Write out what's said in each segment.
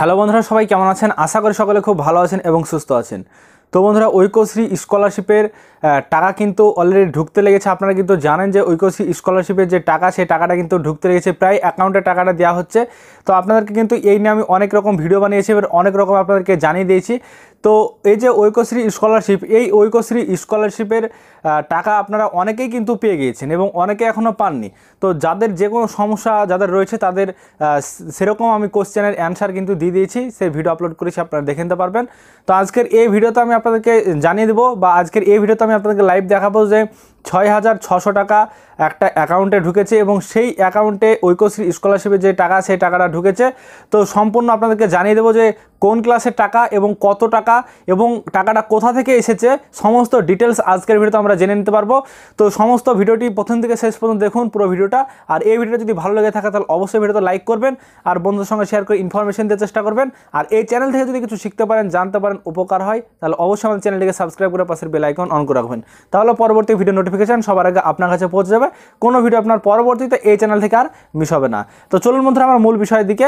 hello বন্ধুরা সবাই কেমন আছেন আশা করি সকলে খুব ভালো আছেন এবং সুস্থ আছেন তো বন্ধুরা ঐক্যশ্রী স্কলারশিপের টাকা কিন্তু অলরেডি ঢুকতে লেগেছে আপনারা কিন্তু জানেন যে ঐক্যশ্রী স্কলারশিপের যে টাকা সেই টাকাটা কিন্তু ঢুকতে লেগেছে প্রায় অ্যাকাউন্টে টাকাটা দেওয়া হচ্ছে তো আপনাদেরকে কিন্তু এই নিয়ে আমি অনেক রকম ভিডিও বানিয়েছি এবার অনেক রকম আপনাদেরকে জানিয়ে দিয়েছি তো এই যে ঐক্যশ্রী স্কলারশিপ এই ঐক্যশ্রী স্কলারশিপের টাকা আপনারা অনেকেই কিন্তু পেয়ে গিয়েছেন এবং অনেকে এখনও পাননি তো যাদের যে কোনো সমস্যা যাদের রয়েছে তাদের সেরকম আমি কোশ্চেনের অ্যান্সার কিন্তু দিয়ে দিয়েছি সেই ভিডিও আপলোড করেছি আপনারা দেখে নিতে পারবেন তো আজকের এই ভিডিওতে আমি আপনাদেরকে জানিয়ে দেবো বা আজকের এই ভিডিওতে আমি আপনাদেরকে লাইভ দেখাবো যে ছয় হাজার ছশো টাকা একটা অ্যাকাউন্টে ঢুকেছে এবং সেই অ্যাকাউন্টে ঐক্যশ্রী স্কলারশিপে যে টাকা সেই টাকাটা ঢুকেছে তো সম্পূর্ণ আপনাদেরকে জানিয়ে দেবো যে কোন ক্লাসের টাকা এবং কত টাকা এবং টাকাটা কোথা থেকে এসেছে সমস্ত ডিটেলস আজকের ভিডিওতে আমরা জেনে নিতে পারবো তো সমস্ত ভিডিওটি প্রথম থেকে শেষ পর্যন্ত দেখুন পুরো ভিডিওটা আর এই ভিডিওটা যদি ভালো লেগে থাকে তাহলে অবশ্যই ভিডিওতে লাইক করবেন আর বন্ধুর সঙ্গে শেয়ার করে ইনফরমেশন দেওয়ার চেষ্টা করবেন আর এই চ্যানেল থেকে যদি কিছু শিখতে পারেন জানতে পারেন উপকার হয় তাহলে অবশ্যই আমাদের চ্যানেলটিকে সাবস্ক্রাইব করে পাশের বেল অন করে রাখবেন তাহলে পরবর্তী ভিডিও নোটিফিকেশন নোটিফিকেশান সবার আগে আপনার কাছে পৌঁছে যাবে কোনো ভিডিও আপনার পরবর্তীতে এই চ্যানেল থেকে আর মিস হবে না তো চলুন মধ্যে আমার মূল বিষয়ের দিকে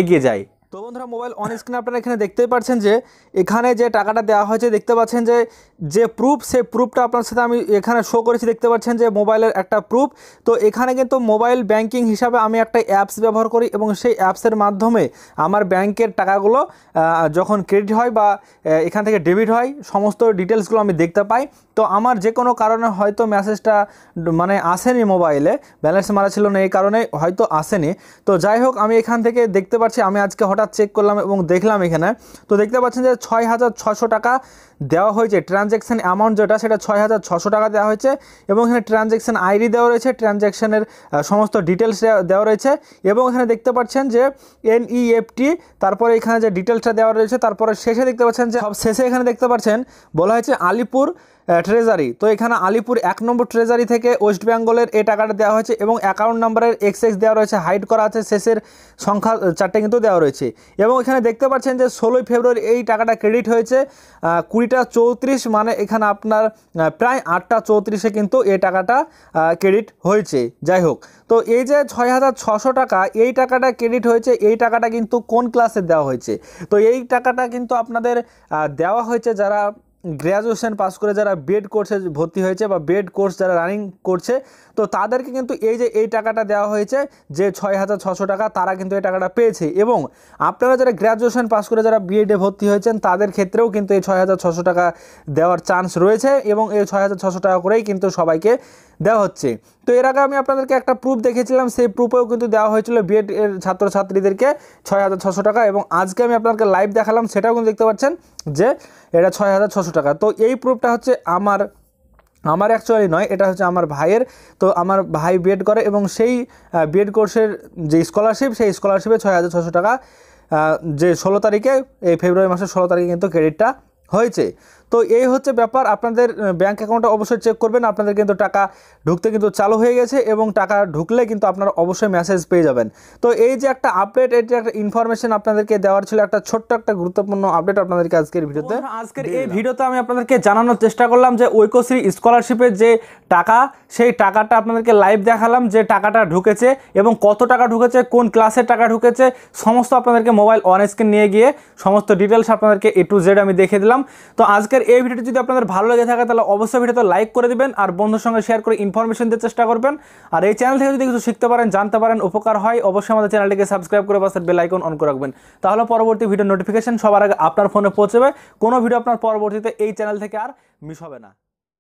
এগিয়ে যায় তো বন্ধুরা মোবাইল অন স্ক্রিন আপনারা এখানে দেখতেই পাচ্ছেন যে এখানে যে টাকাটা দেওয়া হয়েছে দেখতে পাচ্ছেন যে যে প্রুফ সেই প্রুফটা আপনার সাথে আমি এখানে শো করেছি দেখতে পাচ্ছেন যে মোবাইলের একটা প্রুফ তো এখানে কিন্তু মোবাইল ব্যাংকিং হিসাবে আমি একটা অ্যাপস ব্যবহার করি এবং সেই অ্যাপসের মাধ্যমে আমার ব্যাংকের টাকাগুলো যখন ক্রেডিট হয় বা এখান থেকে ডেবিট হয় সমস্ত ডিটেলসগুলো আমি দেখতে পাই তো আমার যে কোনো কারণে হয়তো মেসেজটা মানে আসেনি মোবাইলে ব্যালেন্স মারা ছিল না এই কারণে হয়তো আসেনি তো যাই হোক আমি এখান থেকে দেখতে পাচ্ছি আমি আজকে হঠাৎ টাকাটা চেক করলাম এবং দেখলাম এখানে তো দেখতে পাচ্ছেন যে ছয় হাজার ছশো টাকা দেওয়া হয়েছে ট্রানজ্যাকশান অ্যামাউন্ট যেটা সেটা ছয় হাজার ছশো টাকা দেওয়া হয়েছে এবং এখানে ট্রানজ্যাকশান আইডি দেওয়া রয়েছে ট্রানজ্যাকশানের সমস্ত ডিটেলস দেওয়া রয়েছে এবং এখানে দেখতে পাচ্ছেন যে এনইএফটি e তারপরে এখানে যে ডিটেলসটা দেওয়া রয়েছে তারপরে শেষে দেখতে পাচ্ছেন যে সব শেষে এখানে দেখতে পাচ্ছেন বলা হয়েছে আলিপুর ট্রেজারি তো এখানে আলিপুর এক নম্বর ট্রেজারি থেকে ওয়েস্ট বেঙ্গলের এই টাকাটা দেওয়া হয়েছে এবং অ্যাকাউন্ট নাম্বারের এক্স এক্স দেওয়া রয়েছে হাইড করা আছে শেষের সংখ্যা চারটে কিন্তু দেওয়া রয়েছে এবং এখানে দেখতে পাচ্ছেন যে ষোলোই ফেব্রুয়ারি এই টাকাটা ক্রেডিট হয়েছে কুড়িটা চৌত্রিশ মানে এখানে আপনার প্রায় আটটা চৌত্রিশে কিন্তু এই টাকাটা ক্রেডিট হয়েছে যাই হোক তো এই যে ছয় হাজার ছশো টাকা এই টাকাটা ক্রেডিট হয়েছে এই টাকাটা কিন্তু কোন ক্লাসে দেওয়া হয়েছে তো এই টাকাটা কিন্তু আপনাদের দেওয়া হয়েছে যারা গ্র্যাজুয়েশন পাস করে যারা বেড কোর্সে ভর্তি হয়েছে বা বেড কোর্স যারা রানিং করছে তো তাদেরকে কিন্তু এই যে এই টাকাটা দেওয়া হয়েছে যে ছয় হাজার ছশো টাকা তারা কিন্তু এই টাকাটা পেয়েছে এবং আপনারা যারা গ্র্যাজুয়েশন পাস করে যারা বিএডে ভর্তি হয়েছেন তাদের ক্ষেত্রেও কিন্তু এই ছয় হাজার ছশো টাকা দেওয়ার চান্স রয়েছে এবং এই ছয় হাজার ছশো টাকা করেই কিন্তু সবাইকে দেওয়া হচ্ছে তো এর আগে আমি আপনাদেরকে একটা প্রুফ দেখেছিলাম সেই প্রুফেও কিন্তু দেওয়া হয়েছিল বিএড এর ছাত্রছাত্রীদেরকে ছয় হাজার ছশো টাকা এবং আজকে আমি আপনাদেরকে লাইভ দেখালাম সেটাও কিন্তু দেখতে পাচ্ছেন যে এটা ছয় হাজার ছশো টাকা তো এই প্রুফটা হচ্ছে আমার আমার অ্যাকচুয়ালি নয় এটা হচ্ছে আমার ভাইয়ের তো আমার ভাই বিএড করে এবং সেই বিএড কোর্সের যে স্কলারশিপ সেই স্কলারশিপে ছয় হাজার ছশো টাকা যে ষোলো তারিখে এই ফেব্রুয়ারি মাসের ষোলো তারিখে কিন্তু ক্রেডিটটা হয়েছে তো এই হচ্ছে ব্যাপার আপনাদের ব্যাঙ্ক অ্যাকাউন্টটা অবশ্যই চেক করবেন আপনাদের কিন্তু টাকা ঢুকতে কিন্তু চালু হয়ে গেছে এবং টাকা ঢুকলে কিন্তু আপনারা অবশ্যই মেসেজ পেয়ে যাবেন তো এই যে একটা আপডেট এটি একটা ইনফরমেশন আপনাদেরকে দেওয়ার ছিল একটা ছোট্ট একটা গুরুত্বপূর্ণ আপডেট আপনাদেরকে আজকের ভিডিওতে আজকের এই ভিডিওতে আমি আপনাদেরকে জানানোর চেষ্টা করলাম যে ঐক্যশ্রী স্কলারশিপের যে টাকা সেই টাকাটা আপনাদেরকে লাইভ দেখালাম যে টাকাটা ঢুকেছে এবং কত টাকা ঢুকেছে কোন ক্লাসের টাকা ঢুকেছে সমস্ত আপনাদেরকে মোবাইল অন স্ক্রিন নিয়ে গিয়ে সমস্ত ডিটেলস আপনাদেরকে এ টু জেড আমি দেখে দিলাম তো আজকের আজকের এই ভিডিওটি যদি আপনাদের ভালো লেগে থাকে তাহলে অবশ্যই ভিডিওতে লাইক করে দেবেন আর বন্ধুর সঙ্গে শেয়ার করে ইনফরমেশন দেওয়ার চেষ্টা করবেন আর এই চ্যানেল থেকে যদি কিছু শিখতে পারেন জানতে পারেন উপকার হয় অবশ্যই আমাদের চ্যানেলটিকে সাবস্ক্রাইব করে পাশের বেল আইকন অন করে রাখবেন তাহলে পরবর্তী ভিডিও নোটিফিকেশন সবার আগে আপনার ফোনে পৌঁছবে কোনো ভিডিও আপনার পরবর্তীতে এই চ্যানেল থেকে আর মিস হবে না